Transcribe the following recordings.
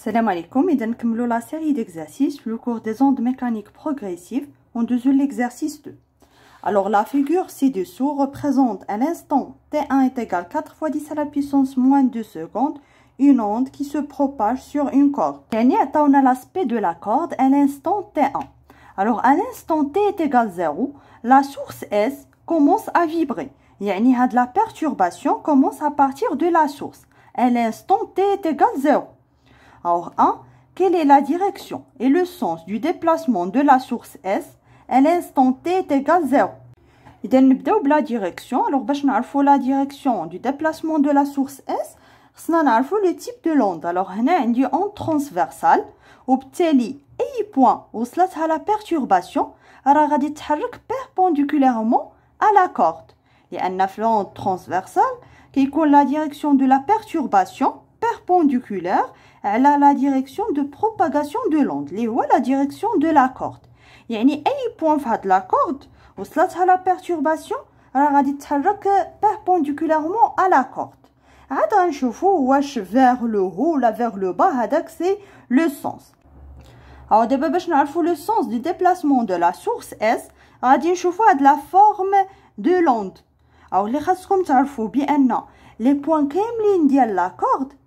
Salam alaikum, et nous la série d'exercices, le cours des ondes mécaniques progressives, dessous de l'exercice 2. Alors la figure ci-dessous représente à l'instant T1 est égal 4 fois 10 à la puissance moins 2 secondes, une onde qui se propage sur une corde. on a l'aspect de la corde à l'instant T1. Alors à l'instant T est égal 0, la source S commence à vibrer. de la perturbation commence à partir de la source. À l'instant T est égal 0. Alors, 1. Quelle est la direction et le sens du déplacement de la source S à l'instant t est égal à 0 nous la direction. Alors, bah, pour la direction du déplacement de la source S. Nous faut le type de l'onde. Alors, nous avons une onde transversale. Obtenir et y point où la perturbation. elle nous perpendiculairement à la corde. Et une afflant transversale qui est la direction de la perturbation perpendiculaire elle a la direction de propagation de l'onde, les hauts, la direction de la corde. Il y a un point qui de la corde, ou cela a la perturbation, il y a un point perpendiculairement à la corde. Il a un chauffeur qui vers le haut, vers le bas, c'est le le sens. Alors, on le sens du déplacement de la source S, qui est de la forme de l'onde. Alors, on va voir comment on le bien. Les points qui sont de la corde,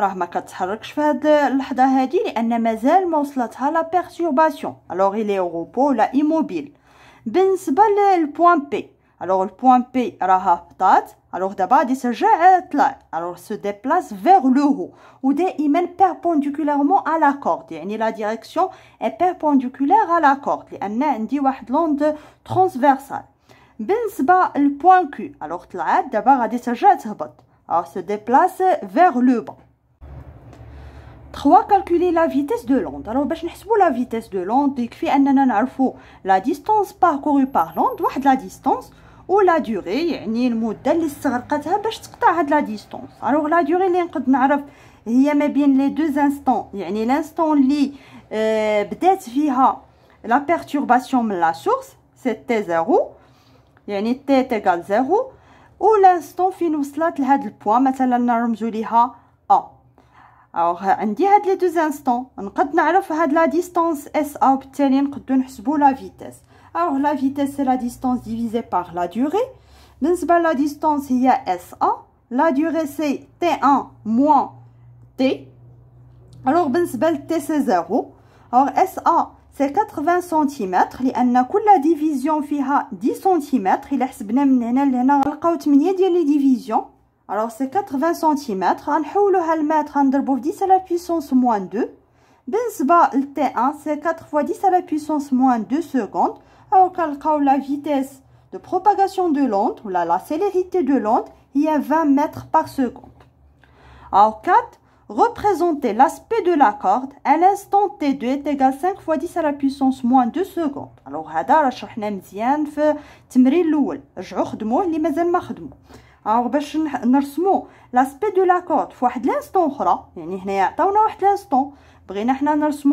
Alors, il est au repos, immobile. Il y le point P. Alors, le point P Alors, se déplace vers le haut. Ou, il mène perpendiculairement à la corde. La direction est perpendiculaire à la corde. Il transversale. le point Q. Alors, il se déplace vers le bas. 3 calculer la vitesse de l'onde alors باش نحسبوا la vitesse de l'onde يكفي اننا نعرفوا la distance parcourue par l'onde واحد la distance ou la durée يعني المده اللي استغرقتها باش تقطع هاد la distance alors la durée اللي نقد نعرف هي ما بين les deux instants يعني l'instant اللي آه بدات فيها la perturbation من la source c'est t0 يعني t égale 0 ou l'instant فين وصلت لهاد البوان مثلا نرمزوا ليها alors, on dit les deux instants, on peut dire la distance SA calculer la vitesse. Alors, la vitesse, c'est la distance divisée par la durée. la distance c'est SA. La durée, c'est T1 moins T. Alors, on peut dire T, c'est 0. Alors, SA, c'est 80 cm. Et on peut la division est 10 cm. Il faut dire que la division alors c'est 80 cm On le mètre 10 à la puissance moins 2 le t 1 c'est 4 fois 10 à la puissance moins 2 secondes alors la vitesse de propagation de l'onde ou la, célérité de l'onde هي 20 mètres par seconde alors 4 représenter l'aspect de la corde à l'instant T2 est égal 5 fois 10 à la puissance moins 2 secondes. Alors, هذا راه شرحناه مزيان في التمرين الاول رجعوا alors, nous rassurer l'aspect de la corde dans un instant, nous va rassurer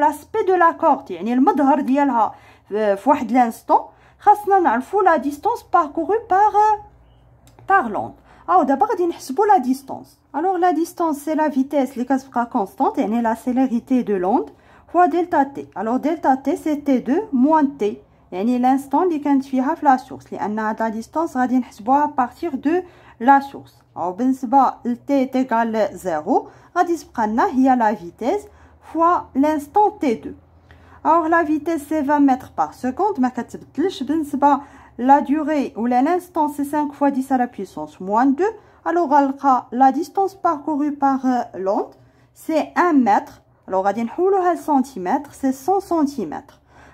l'aspect de la corde, c'est-à-dire l'aspect de la corde dans un instant, on la distance parcourue par l'onde. Alors, d'abord, on va rassurer la distance. Alors, la distance, c'est la vitesse qui sera constante, la célérité de l'onde, fois delta t. Alors, delta t, c'est t2 moins t, cest l'instant qui est dans la source. Et à la distance, on va rassurer à partir de la source. Alors, ben, t est égal à 0. il y a la vitesse fois l'instant t2. Alors, la vitesse, c'est 20 mètres par seconde. Ma la durée ou l'instant, c'est 5 fois 10 à la puissance moins 2. Alors, la distance parcourue par euh, l'onde, c'est 1 mètre. Alors, radin, houlou, cm, c'est 100 cm.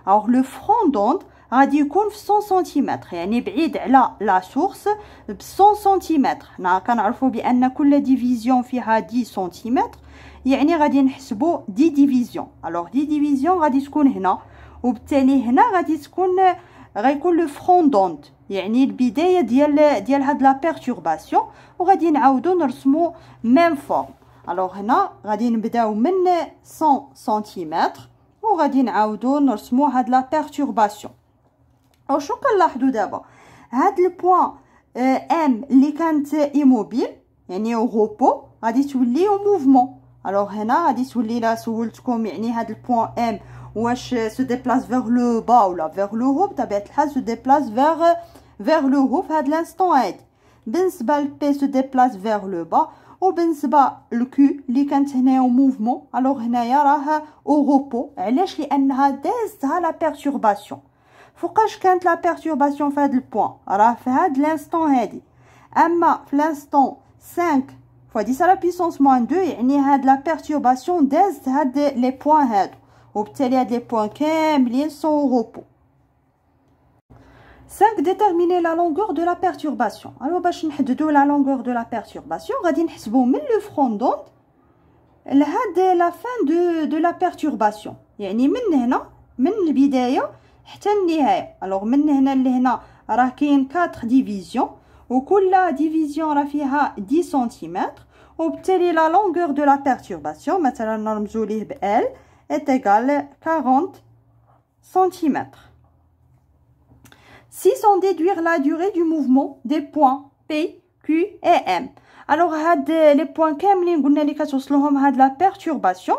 Alors, le front d'onde, غادي يكون في 100 سنتيمتر يعني بعيد على لا سورس ب 100 سنتيمتر حنا كنعرفوا بان كل ديفيزيون فيها 10 سنتيمتر يعني غادي نحسبوا دي ديفيزيون الوغ دي ديفيزيون غادي تكون هنا وبالتالي هنا غادي تكون غيكون لو فرون دونت يعني البدايه ديال ديال هاد لا بيرتورباسيون وغادي نعاودو نرسمو ميم فورم الوغ هنا غادي نبداو من 100 سنتيمتر وغادي نعاودو نرسمو هاد لا بيرتورباسيون شنو كنلاحظوا دابا هاد البوان آه، ام اللي كانت ايموبيل يعني غوبو غادي تولي او موفمون الوغ هنا غادي تولي لا سولتكم يعني هاد البوان ام واش سو ديبلاس فيغ لو با ولا فيغ لو هو بطبيعه الحال سو ديبلاس فيغ فيغ لو هو في هاد لانستون هادي بالنسبه لبي سو ديبلاس فيغ لو با وبالنسبه لكو اللي كانت هنايا او موفمون الوغ هنايا راه او غوبو علاش لانها دازتها لا بيرتورباسيون فوقاش كانت لا perturbation perturbation هذا البوان راه في هذا هادي اما في 5 فوا 10 la puissance moins 2 يعني هاد لا بيرتورباسيون دازت هاد لي بوان هادو وبالتالي هاد لي بوان 5 déterminer la longueur de la perturbation. Alors باش نحددو la longueur de la perturbation, غادي نحسبو من le front لهاد la fin de la perturbation. يعني من alors, on a fait 4 divisions. division a 10 cm pour la longueur de la perturbation. Maintenant, L est égale à 40 cm. Si on déduire la durée du mouvement des points P, Q et M, alors les points qui ont été dédiés de la perturbation.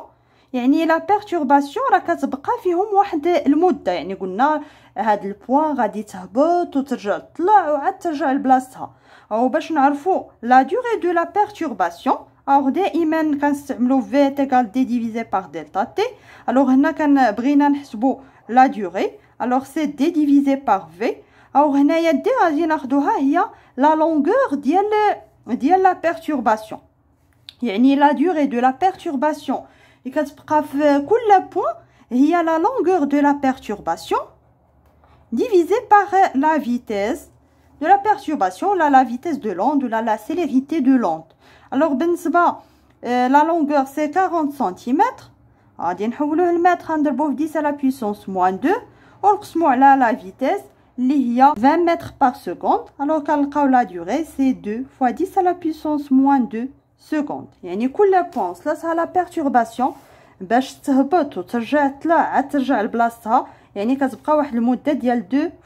يعني لا بيرتورباسيون راه كتبقى فيهم واحد المده يعني قلنا هاد البوان غادي تهبط وترجع تطلع وعاد ترجع لبلاصتها او باش نعرفوا لا دوري دو لا بيرتورباسيون اور دائما كنستعملو في تيغال دي ديفيزي بار دلتا تي الوغ هنا كان بغينا نحسبو لا دوري الوغ سي دي ديفيزي بار في او هنايا دي غادي ناخدوها هي لا لونغور ديال ديال لا بيرتورباسيون يعني لا دوري دو لا بيرتورباسيون et euh, y a la longueur de la perturbation divisée par euh, la vitesse de la perturbation là la vitesse de l'onde la célérité de l'onde alors ben euh, la longueur c'est 40 cm On le 10 à la puissance moins 2 ونقسمو la vitesse y 20 mètres par seconde alors la durée c'est 2 fois 10 à la puissance moins 2 secondes يعني كل بونس لاسها 2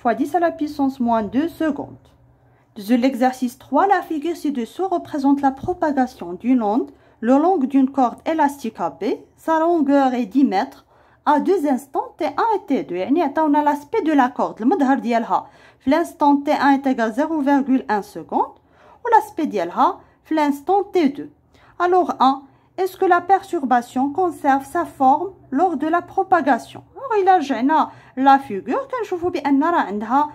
10 à la puissance moins 2 secondes de l'exercice 3 la figure ci-dessous représente la propagation d'une onde le long d'une corde élastique B sa longueur est 10 mètres à deux instants T1 et T2 يعني عطاونا l'aspect de la corde the ديالها à l'instant T1 est égal 0,1 seconde ou l'aspect l'instant T2. Alors 1, est-ce que la perturbation conserve sa forme lors de la propagation Alors il a la figure, à بان راه عندها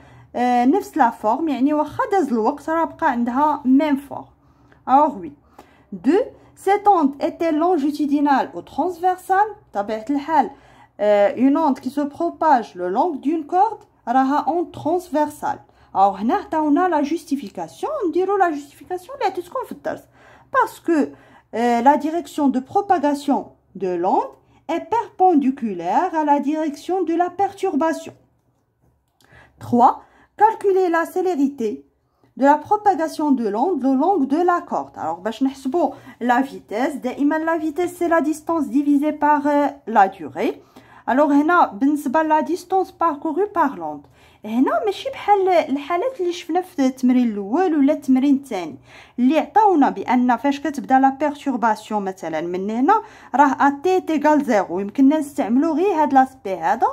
نفس Il y يعني واخا même forme. Alors oui. 2 cette onde est-elle longitudinale ou transversale le euh, une onde qui se propage le long d'une corde une onde transversale alors هنا que la justification, نديرو لا la اللي في Parce que euh, la direction de propagation de l'onde est perpendiculaire à la direction de la perturbation. 3. Calculer la célérité de la propagation de l'onde le long de la corde. Alors, bah, la vitesse, la vitesse c'est la distance divisée par euh, la durée. الوغ هنا بالنسبه لا ديستونس باركورو باغ لوند هنا ماشي بحال الحالات اللي شفنا في التمرين الاول ولا التمرين الثاني اللي عطاونا بان فاش كتبدا لا بيرتورباسيون مثلا من هنا راه اتي تيغال زيرو يمكننا نستعملو غير هاد لاسبي هذا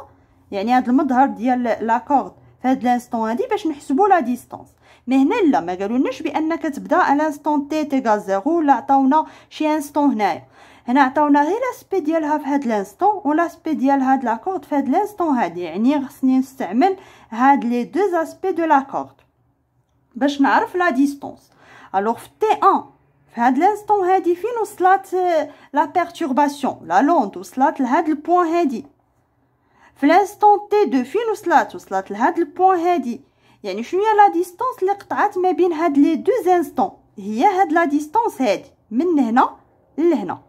يعني هاد المظهر ديال لا في هاد لانستون هادي باش نحسبو لا ديستونس مي هنا لا ما قالولناش بان كتبدا لانستون تي تيغال زيرو ولا عطاونا شي انستون هنايا هنا عطاونا غير لاسبي ديالها في هاد لانستون لاسبي ديال هاد لاكورد في هاد لانستون هادي يعني خصني نستعمل هاد لي دو اسبي دو لاكورد باش نعرف لا ديستونس الوغ في تي ان في هاد لانستون هادي فين وصلت لا بيرتورباسيون لا لوند وصلت لهاد البوان هادي في لانستون تي دو فين وصلت وصلت لهاد البوان هادي يعني شنو هي لا ديستونس اللي قطعات ما بين هاد لي دو انستون هي هاد لا ديستونس هادي من هنا لهنا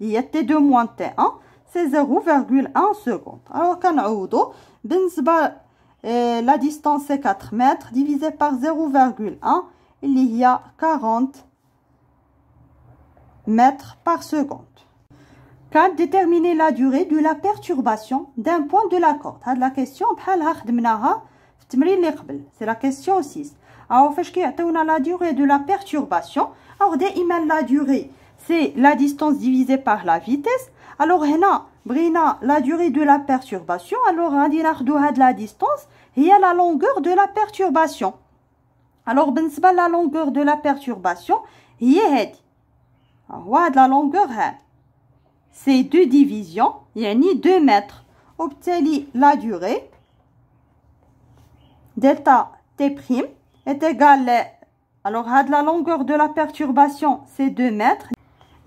t2 moins t1 c'est 0,1 seconde alors a بالنسبه euh, la distance c'est 4 mètres divisé par 0,1 il y a 40 mètres par seconde quand Déterminer la durée de la perturbation d'un point de la corde. la question C'est la question 6. Alors On a la durée de la perturbation, alors دائما la durée c'est la distance divisée par la vitesse. Alors, la durée de la perturbation. Alors, de la distance et à la longueur de la perturbation. Alors, ben, la longueur de la perturbation, ah, la longueur, hein. c'est deux divisions, ni deux mètres. Obtenez la durée, delta t' est égal à. alors la longueur de la perturbation, c'est deux mètres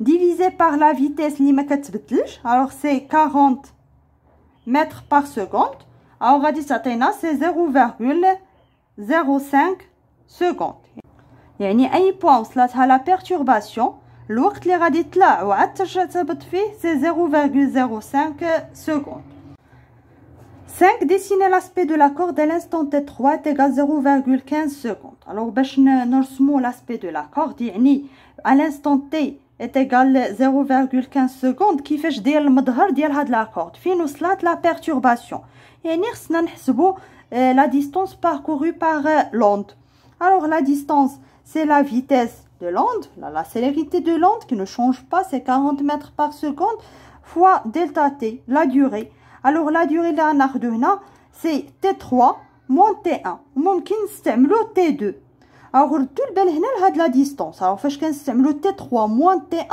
divisé par la vitesse alors c'est 40 mètres par seconde alors on va c'est 0,05 seconde يعني اي بوان un لا perturbation الوقت perturbation. غادي وعاد 0,05 seconde. 5 dessiner l'aspect de la corde à l'instant T3 est égal 0,15 seconde. alors باش l'aspect de la corde à l'instant T est égal 0,15 secondes كيفاش داير المظهر ديال هاد لاكورد فين وصلت la perturbation يعني خصنا نحسبوا la distance parcourue par euh, l'onde alors la distance c'est la vitesse de l'onde la, célérité de l'onde qui ne change pas c'est 40 mètres par seconde fois delta t la durée alors la durée de la c'est t3 moins t1 ممكن le t2 الغرد البال هنا لهاد لا ديستونس راه فاش كنستعملو تي 3 موان تي 1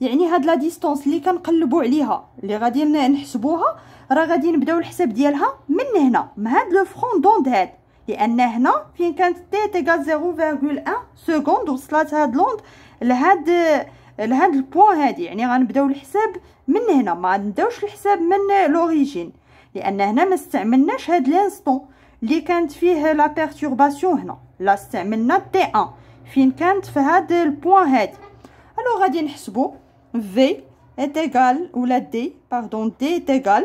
يعني هاد لا ديستونس اللي كنقلبو عليها اللي غادي نحسبوها راه غادي نبداو الحساب ديالها من هنا من هاد لو فرون دوند هاد لان هنا فين كانت تي زيرو تيغال ان سكوند وصلات هاد لوند لهاد لهاد البوان هادي يعني غنبداو الحساب من هنا ما نبداوش الحساب من لوريجين لان هنا ما استعملناش هاد لانستون اللي كانت فيه لا بيرتورباسيون هنا لا استعملنا تي ان فين كانت في هاد Alors, هاد الو غادي نحسبو V est égal ou la d pardon d est égal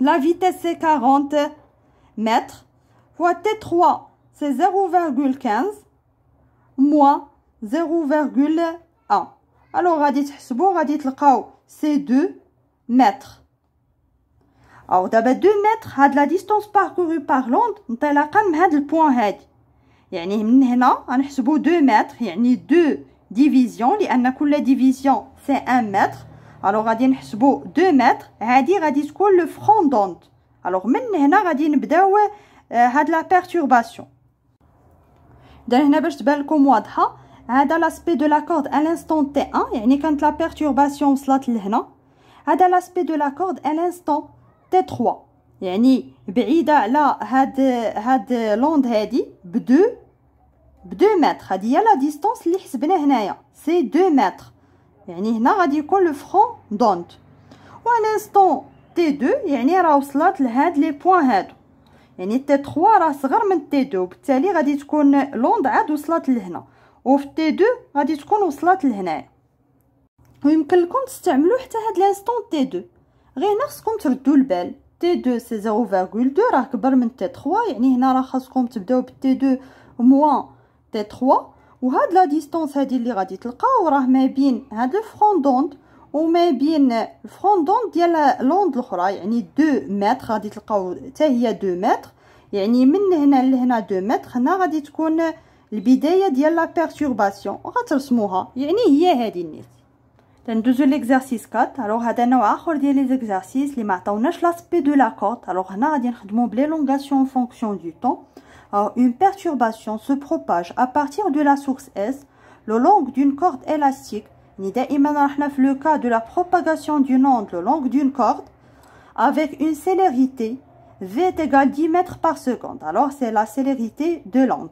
la vitesse est 40 mètres fois t3 c'est 0,15 moins 0,1 alors غادي تحسبوا غادي تلقاو c'est 2 mètres alors d'abord, 2 mètres هاد la distance parcourue par l'onde نطلقها من هاد point هادي يعني من هنا غنحسبو 2 متر يعني 2 ديفيزيون لان كل ديفيزيون سي 1 متر الوغ غادي نحسبو 2 متر هادي غادي تكون لو فرون دونت الوغ من هنا غادي نبداو آه، هاد لا بيرتورباسيون اذا هنا باش تبان لكم واضحه هذا لاسبي دو لاكورد كورد ا لانستون تي 1 يعني كانت لا بيرتورباسيون وصلت لهنا هذا لاسبي دو لاكورد كورد ا لانستون تي 3 يعني بعيده على هاد هاد لوند هادي بدو ب 2 متر هذه هي لا ديستانس اللي حسبناه هنايا سي 2 متر يعني هنا غادي يكون لو فرون دونت وعلى انستون تي 2 يعني راه وصلت لهاد لي بوين هادو يعني تي 3 راه صغر من تي 2 وبالتالي غادي تكون لوند عاد وصلت لهنا وفي تي 2 غادي تكون وصلت لهنايا ويمكن لكم تستعملوا حتى هاد لانستون تي 2 غير هنا خصكم تردوا البال تي 2 سي 0.2 راه كبر من تي 3 يعني هنا راه خاصكم تبداو بالتي 2 موان تي 3 وهاد لا ديستونس هادي اللي غادي تلقاو راه ما بين هاد الفرون دوند وما بين الفرون دوند ديال لوند الاخرى يعني 2 متر غادي تلقاو حتى هي 2 متر يعني من هنا لهنا 2 متر هنا غادي تكون البدايه ديال لا بيرتورباسيون وغترسموها يعني هي هادي النيت تندوزو ليكزارسيس 4 الوغ هذا نوع اخر ديال لي زيكزارسيس اللي ما عطاوناش لاسبي دو لا الوغ هنا غادي نخدمو بلي لونغاسيون فونكسيون دو طون une perturbation se propage à partir de la source S le long d'une corde élastique. Le cas de la propagation d'une onde le long d'une corde avec une célérité V égale 10 mètres par seconde. Alors, c'est la célérité de l'onde.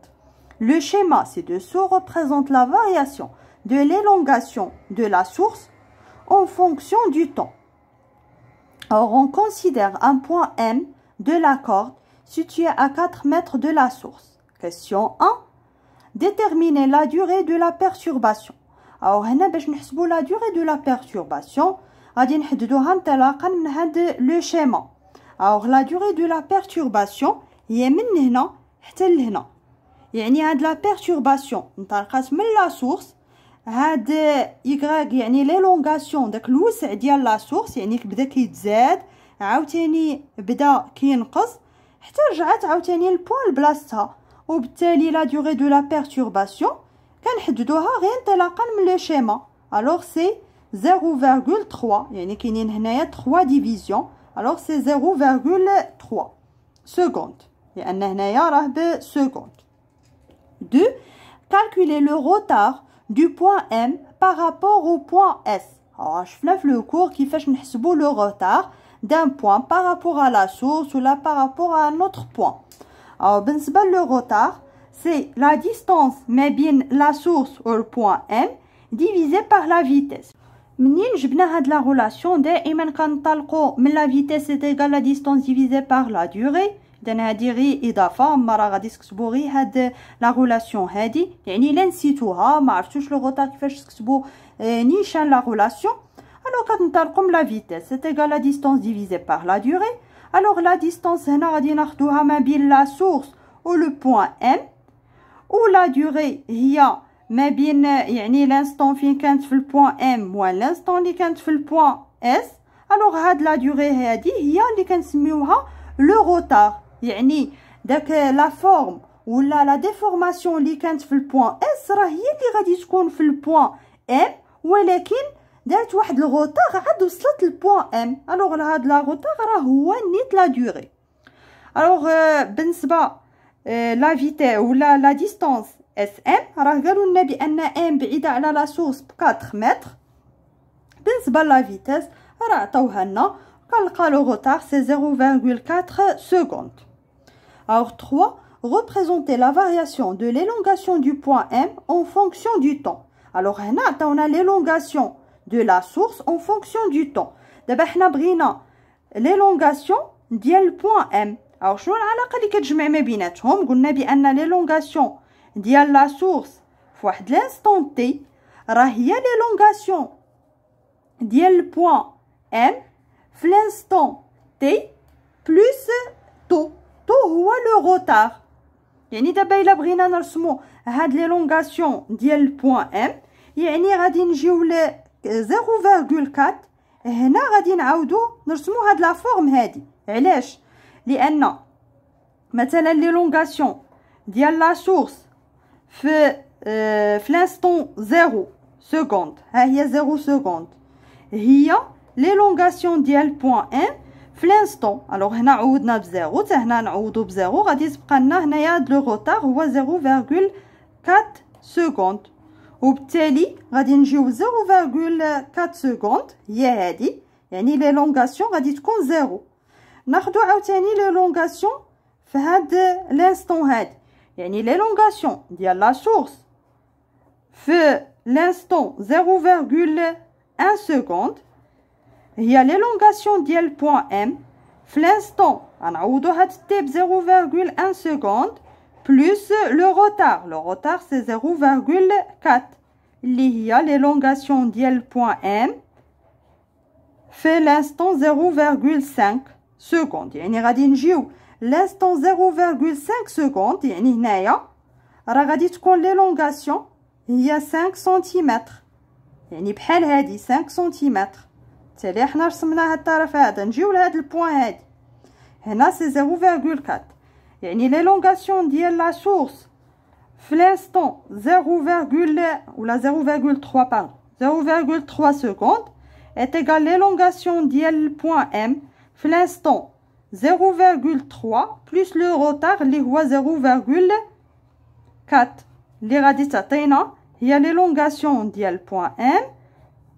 Le schéma ci-dessous représente la variation de l'élongation de la source en fonction du temps. Or, on considère un point M de la corde situé à 4 mètres de la source. Question 1. Déterminer la durée de la perturbation. Alors, هنا باش نحسبوا la durée de la perturbation, غادي نحددوها انطلاقا من Alors, la durée de la perturbation هي من هنا حتى la يعني هاد لا perturbation انطلقت من لا source هاد y يعني لونغاسيون داك الوسع ديال لا source يعني بدا كيتزاد عاوتاني بدا كينقص حتى رجعت عاوتاني البوان لبلاصتها وبالتالي لا perturbation, دو لا بيرتورباسيون كنحددوها غير انطلاقا من لو شيما الوغ سي 0,3 يعني كاينين 3 divisions. Alors, c'est 0,3 سكوند لان هنايا راه 2 calculer le retard du point M par rapport au point S. Alors, je le cours qui fait le retard d'un point par rapport à la source ou là par rapport à un autre point. Alors, le retard, c'est la distance mais bien la source ou le point M divisé par la vitesse. منين جبنا هاد لا ريلاسيون دائما كنطلقوا من لا فيتيس ايغال لا ديستونس ديفيزي بار لا ديغي اذا هادي غي اضافه اما راه غادي تكتبوا غير هاد لا رولاسيون هادي يعني الا نسيتوها ما عرفتوش لو غوطار كيفاش تكتبوا نيشان لا رولاسيون alors, quand comme la vitesse, c'est égal à la distance divisée par la durée. Alors, la distance, c'est hein, la source ou le point M. Ou la durée, il y a l'instant fin quand le point M moins l'instant quand le point S. Alors, la durée, il y a le retard. Il y a la forme ou la, la déformation quand le point S, sera y a le point M. Ou elle est دارت واحد الغوطاغ عاد وصلت لبوان ام الوغ هاد لاغوطاغ راه هو نيت لا durée. الوغ بالنسبه لا فيتي ولا لا ديستونس اس ام راه قالوا لنا بان ام بعيده على لا 4 متر بالنسبه لا فيتيس راه عطاوها لنا 0.4 secondes. Alors, 3 représenter la variation de l'élongation du point M en fonction du temps. Alors, on a l'élongation de la source en fonction du temps. D'abord, nous avons l'élongation de point M. Alors, je vais vous dire que je avons l'élongation de la source fois l'instant T rahia l'élongation de point M l'instant T plus tôt. Tôt ou le retard. Nous avons l'élongation de had M Nous point l'élongation et ni M. 0.4 هنا غادي نعاودو نرسمو هاد لا فورم هادي علاش لان مثلا ليلونغاسيون ديال لا سورس في اه في لانستون 0 سكوند ها هي 0 سكوند هي ليلونغاسيون ديال بوين ان في لانستون الوغ هنا عوضنا بزيرو حتى هنا نعوضو بزيرو غادي تبقى لنا هنايا دو روتار هو 0.4 سكوند Ou télé, on a dit 0,4 secondes, y a dit que l'élongation est 0. On l'élongation, fait a l'instant l'élongation, de a l'élongation, la source, on l'instant 0,1 l'élongation, l'élongation, a plus le retard. Le retard, c'est 0,4. il y a l'élongation d'iel point M fait l'instant 0,5 seconde. L'instant 0,5 seconde, il y a l'élongation, il y 5 cm. Il y a 5 cm. cest à que nous avons le point. c'est 0,4 ni l'élongation ديال la source flinston l'instant la 0,3 pardon 0,3 secondes est égale l'élongation diel point M Flinston, 0,3 plus le retard li 0,4 il y a l'élongation ديال point M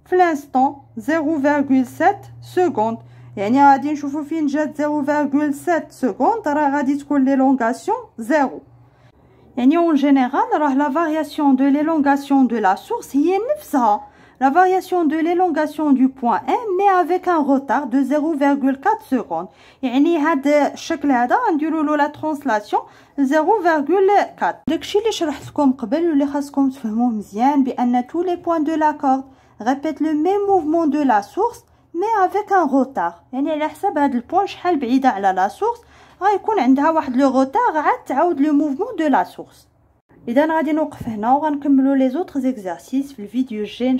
Flinston, 0,7 secondes And the 0,7 secondes, l'élongation 0 En la variation de l'élongation de la source est la la variation de l'élongation du point M, mais avec un retard de 0,4 secondes. Et y a l'a translation, 0,4 tous les points de la corde répètent le même mouvement de la source, mais avec un retard. et à l'exemple, cette le est de la source. Elle a un retard qui le mouvement de la source. et les autres exercices du